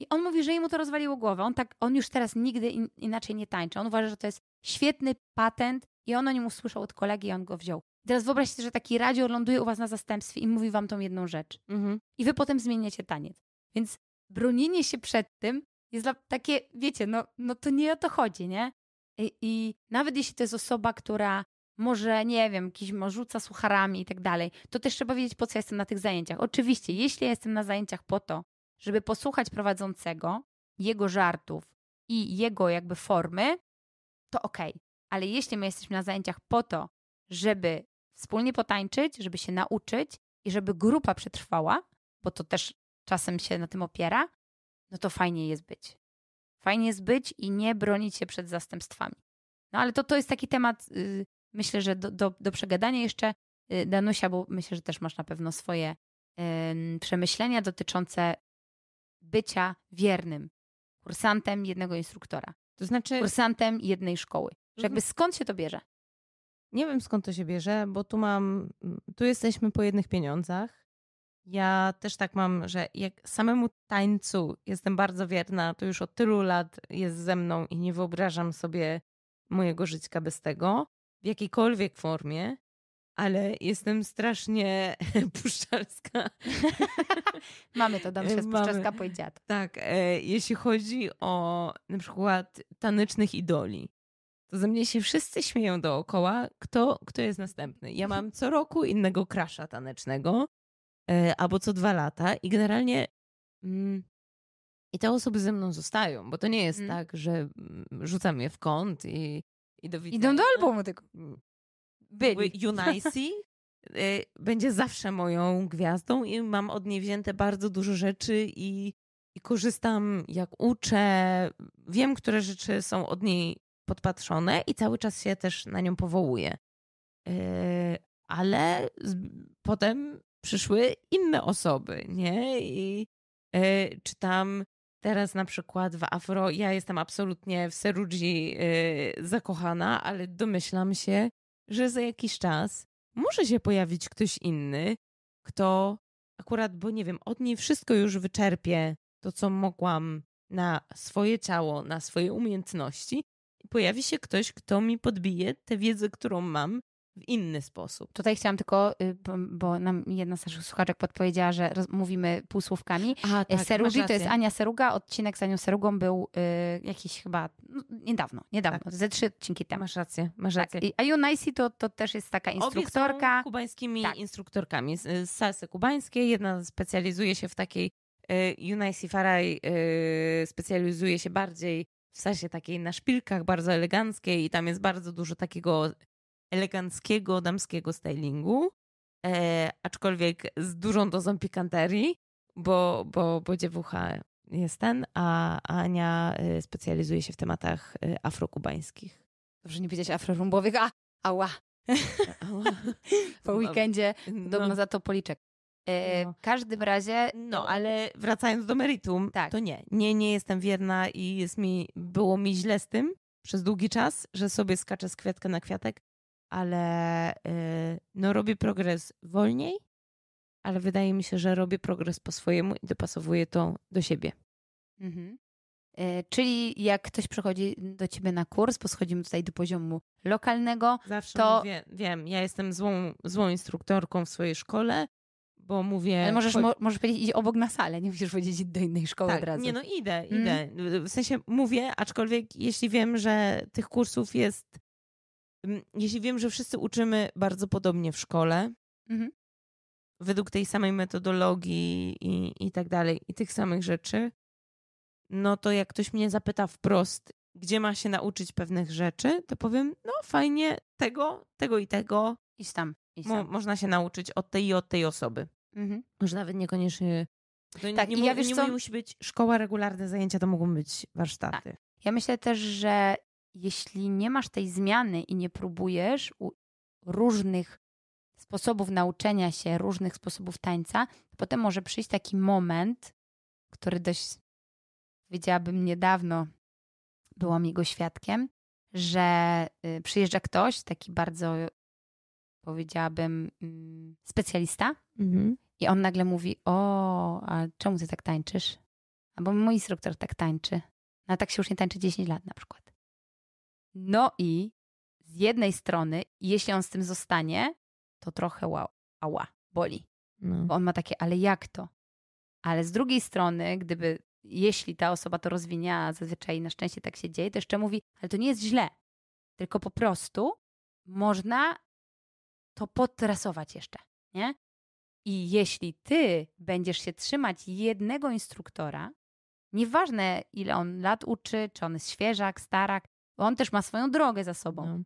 I on mówi, że mu to rozwaliło głowę. On, tak, on już teraz nigdy in, inaczej nie tańczy. On uważa, że to jest świetny patent i on o nim usłyszał od kolegi i on go wziął. I teraz wyobraźcie sobie, że taki radio ląduje u was na zastępstwie i mówi wam tą jedną rzecz. Mhm. I wy potem zmieniacie taniec. Więc bronienie się przed tym jest takie, wiecie, no, no to nie o to chodzi, nie? I, I nawet jeśli to jest osoba, która może, nie wiem, jakiś morzuca rzuca sucharami i tak dalej, to też trzeba wiedzieć, po co ja jestem na tych zajęciach. Oczywiście, jeśli ja jestem na zajęciach po to, żeby posłuchać prowadzącego, jego żartów i jego jakby formy, to okej. Okay. Ale jeśli my jesteśmy na zajęciach po to, żeby wspólnie potańczyć, żeby się nauczyć i żeby grupa przetrwała, bo to też czasem się na tym opiera, no to fajnie jest być. Fajnie jest być i nie bronić się przed zastępstwami. No ale to, to jest taki temat, y, myślę, że do, do, do przegadania jeszcze, y, Danusia, bo myślę, że też masz na pewno swoje y, przemyślenia dotyczące bycia wiernym kursantem jednego instruktora. To znaczy. Kursantem jednej szkoły. Że jakby mhm. skąd się to bierze? Nie wiem skąd to się bierze, bo tu mam. Tu jesteśmy po jednych pieniądzach. Ja też tak mam, że jak samemu tańcu jestem bardzo wierna, to już od tylu lat jest ze mną i nie wyobrażam sobie mojego życia bez tego w jakiejkolwiek formie, ale jestem strasznie <laughs> puszczalska. Mamy to, Danusia e, Puszczalska powiedziała. Tak, e, jeśli chodzi o na przykład tanecznych idoli, to ze mnie się wszyscy śmieją dookoła, kto, kto jest następny. Ja mam co roku innego krasza tanecznego, e, albo co dwa lata i generalnie mm, i te osoby ze mną zostają, bo to nie jest mm. tak, że mm, rzucam je w kąt i i do widzenia. Idą do albumu tylko. Byli. Unicy będzie zawsze moją gwiazdą i mam od niej wzięte bardzo dużo rzeczy i, i korzystam jak uczę. Wiem, które rzeczy są od niej podpatrzone i cały czas się też na nią powołuję. Y, ale z, potem przyszły inne osoby, nie? I yy, czytam Teraz na przykład w afro ja jestem absolutnie w Serudzi yy, zakochana, ale domyślam się, że za jakiś czas może się pojawić ktoś inny, kto akurat, bo nie wiem, od niej wszystko już wyczerpie to, co mogłam na swoje ciało, na swoje umiejętności i pojawi się ktoś, kto mi podbije tę wiedzę, którą mam w inny sposób. Tutaj chciałam tylko, y, bo, bo nam jedna z naszych słuchaczek podpowiedziała, że mówimy półsłówkami. Aha, y, tak, Serugi to jest Ania Seruga, odcinek z Anią Serugą był y, jakiś chyba no, niedawno, niedawno, tak. ze trzy odcinki temu. Masz rację, masz tak, rację. Tak. I Ayunaisi to, to też jest taka instruktorka. Obie są kubańskimi tak. instruktorkami z, z salsy kubańskiej, jedna specjalizuje się w takiej Yunaisi Farai y, specjalizuje się bardziej w sensie takiej na szpilkach, bardzo eleganckiej i tam jest bardzo dużo takiego eleganckiego damskiego stylingu, e, aczkolwiek z dużą dozą pikanterii, bo, bo, bo dziewucha jest ten, a Ania e, specjalizuje się w tematach e, afrokubańskich. Dobrze nie powiedzieć afrorumbowych, a ała. <laughs> ała. po no. weekendzie no. za to policzek. E, no. W każdym razie. No, no, ale wracając do meritum, tak. to nie, nie, nie jestem wierna i jest mi, było mi źle z tym przez długi czas, że sobie skaczę z kwiatka na kwiatek ale y, no robię progres wolniej, ale wydaje mi się, że robię progres po swojemu i dopasowuję to do siebie. Mhm. E, czyli jak ktoś przychodzi do ciebie na kurs, bo schodzimy tutaj do poziomu lokalnego, Zawsze to... Mówię, wiem, ja jestem złą, złą instruktorką w swojej szkole, bo mówię... Ale możesz, mo możesz powiedzieć, idź obok na salę, nie musisz powiedzieć, idź do innej szkoły tak, od razu. nie no, idę, mhm. idę. Mm. W sensie mówię, aczkolwiek jeśli wiem, że tych kursów jest jeśli wiem, że wszyscy uczymy bardzo podobnie w szkole, mhm. według tej samej metodologii i, i tak dalej, i tych samych rzeczy, no to jak ktoś mnie zapyta wprost, gdzie ma się nauczyć pewnych rzeczy, to powiem, no fajnie, tego, tego i tego. I tam. I tam. Mo można się nauczyć od tej i od tej osoby. Mhm. Może nawet niekoniecznie. To tak, nie, nie, ja wiesz, nie co... musi być szkoła, regularne zajęcia, to mogą być warsztaty. Tak. Ja myślę też, że jeśli nie masz tej zmiany i nie próbujesz różnych sposobów nauczenia się, różnych sposobów tańca, to potem może przyjść taki moment, który dość, powiedziałabym, niedawno byłam jego świadkiem, że y, przyjeżdża ktoś, taki bardzo, powiedziałabym, mm, specjalista, mhm. i on nagle mówi: O, a czemu ty tak tańczysz? Albo mój instruktor tak tańczy. No tak się już nie tańczy 10 lat na przykład. No i z jednej strony, jeśli on z tym zostanie, to trochę ła, ała, boli. No. Bo on ma takie, ale jak to? Ale z drugiej strony, gdyby, jeśli ta osoba to rozwinia, a zazwyczaj na szczęście tak się dzieje, to jeszcze mówi, ale to nie jest źle. Tylko po prostu można to potrasować jeszcze, nie? I jeśli ty będziesz się trzymać jednego instruktora, nieważne ile on lat uczy, czy on jest świeżak, starak, bo on też ma swoją drogę za sobą. No.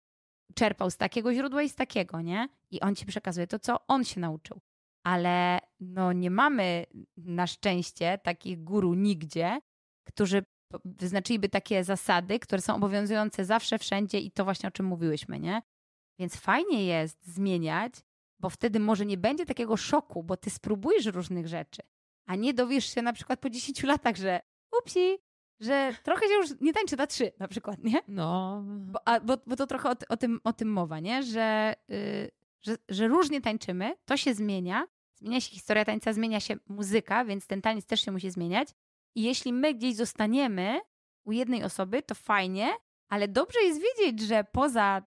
Czerpał z takiego źródła i z takiego, nie? I on ci przekazuje to, co on się nauczył. Ale no nie mamy na szczęście takich guru nigdzie, którzy wyznaczyliby takie zasady, które są obowiązujące zawsze, wszędzie i to właśnie o czym mówiłyśmy, nie? Więc fajnie jest zmieniać, bo wtedy może nie będzie takiego szoku, bo ty spróbujesz różnych rzeczy, a nie dowiesz się na przykład po 10 latach, że upsi, że trochę się już nie tańczy na trzy na przykład, nie? No. Bo, a, bo, bo to trochę o, o, tym, o tym mowa, nie? Że, yy, że, że różnie tańczymy, to się zmienia, zmienia się historia tańca, zmienia się muzyka, więc ten taniec też się musi zmieniać. I jeśli my gdzieś zostaniemy u jednej osoby, to fajnie, ale dobrze jest wiedzieć, że poza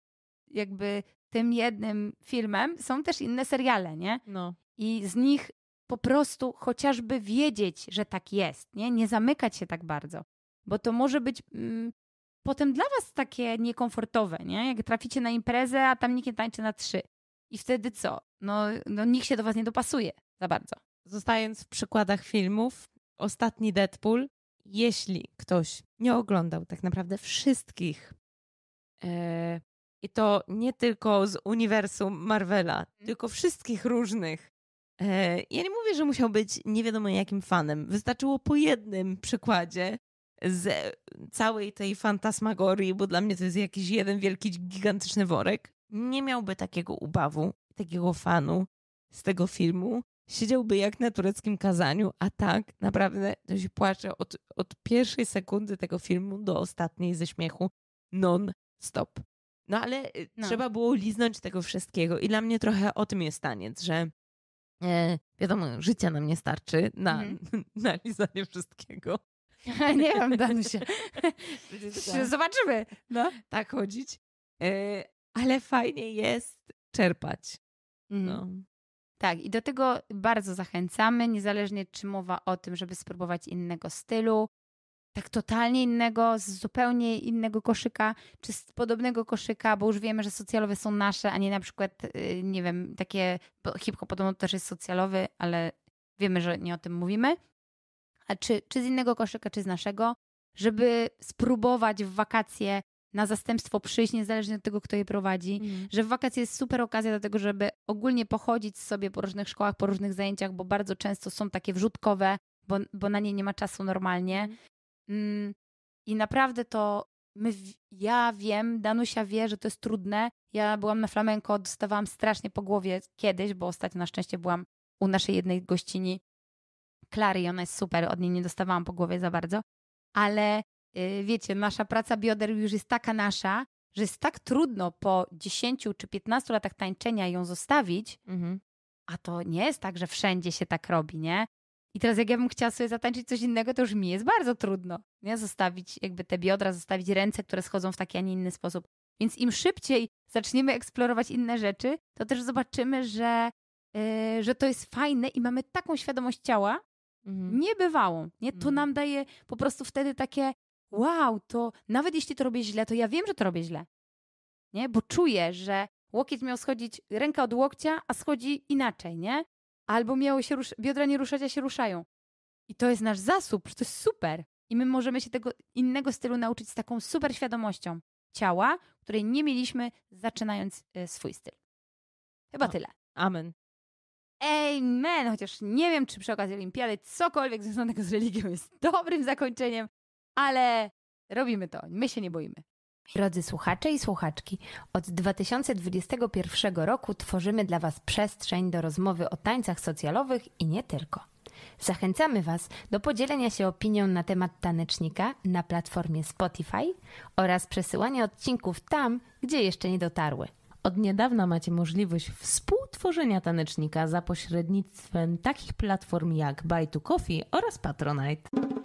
jakby tym jednym filmem są też inne seriale, nie? No. I z nich po prostu chociażby wiedzieć, że tak jest, nie? Nie zamykać się tak bardzo bo to może być mm, potem dla was takie niekomfortowe, nie? Jak traficie na imprezę, a tam nikt nie tańczy na trzy. I wtedy co? No, no nikt się do was nie dopasuje za bardzo. Zostając w przykładach filmów, ostatni Deadpool, jeśli ktoś nie oglądał tak naprawdę wszystkich e, i to nie tylko z uniwersum Marvela, mhm. tylko wszystkich różnych. E, ja nie mówię, że musiał być nie wiadomo jakim fanem. Wystarczyło po jednym przykładzie, z całej tej fantasmagorii, bo dla mnie to jest jakiś jeden wielki, gigantyczny worek, nie miałby takiego ubawu, takiego fanu z tego filmu. Siedziałby jak na tureckim kazaniu, a tak naprawdę to się płacze od, od pierwszej sekundy tego filmu do ostatniej ze śmiechu non-stop. No ale y, no. trzeba było liznąć tego wszystkiego i dla mnie trochę o tym jest taniec, że e, wiadomo, życia nam nie starczy na, mhm. <laughs> na lizanie wszystkiego. <laughs> nie wiem, Danusia. Tak. Zobaczymy. No. Tak chodzić. E, ale fajnie jest czerpać. No. Mhm. Tak, i do tego bardzo zachęcamy, niezależnie czy mowa o tym, żeby spróbować innego stylu, tak totalnie innego, z zupełnie innego koszyka, czy z podobnego koszyka, bo już wiemy, że socjalowe są nasze, a nie na przykład, y, nie wiem, takie, bo hip-hop podobno też jest socjalowy, ale wiemy, że nie o tym mówimy, czy, czy z innego koszyka, czy z naszego, żeby spróbować w wakacje na zastępstwo przyjść, niezależnie od tego, kto je prowadzi, mm. że w wakacje jest super okazja do tego, żeby ogólnie pochodzić sobie po różnych szkołach, po różnych zajęciach, bo bardzo często są takie wrzutkowe, bo, bo na nie nie ma czasu normalnie. Mhm. Mm. I naprawdę to my, ja wiem, Danusia wie, że to jest trudne. Ja byłam na flamenko, dostawałam strasznie po głowie kiedyś, bo ostatnio na szczęście byłam u naszej jednej gościni, Klary i ona jest super, od niej nie dostawałam po głowie za bardzo, ale y, wiecie, nasza praca bioder już jest taka nasza, że jest tak trudno po 10 czy 15 latach tańczenia ją zostawić, mhm. a to nie jest tak, że wszędzie się tak robi, nie? I teraz jak ja bym chciała sobie zatańczyć coś innego, to już mi jest bardzo trudno, nie? Zostawić jakby te biodra, zostawić ręce, które schodzą w taki, a nie inny sposób. Więc im szybciej zaczniemy eksplorować inne rzeczy, to też zobaczymy, że, yy, że to jest fajne i mamy taką świadomość ciała, Mhm. Niebywałą. Nie? To mhm. nam daje po prostu wtedy takie wow, to nawet jeśli to robię źle, to ja wiem, że to robię źle. Nie? Bo czuję, że łokieć miał schodzić ręka od łokcia, a schodzi inaczej, nie? Albo miało się rusz- biodra nie ruszać, a się ruszają. I to jest nasz zasób, to jest super. I my możemy się tego innego stylu nauczyć z taką super świadomością ciała, której nie mieliśmy zaczynając y, swój styl. Chyba tyle. Amen. Amen! Chociaż nie wiem, czy przy okazji olimpiady cokolwiek związanego z religią jest dobrym zakończeniem, ale robimy to. My się nie boimy. Drodzy słuchacze i słuchaczki, od 2021 roku tworzymy dla Was przestrzeń do rozmowy o tańcach socjalowych i nie tylko. Zachęcamy Was do podzielenia się opinią na temat tanecznika na platformie Spotify oraz przesyłania odcinków tam, gdzie jeszcze nie dotarły. Od niedawna macie możliwość współtworzenia tanecznika za pośrednictwem takich platform jak Buy to Coffee oraz Patronite.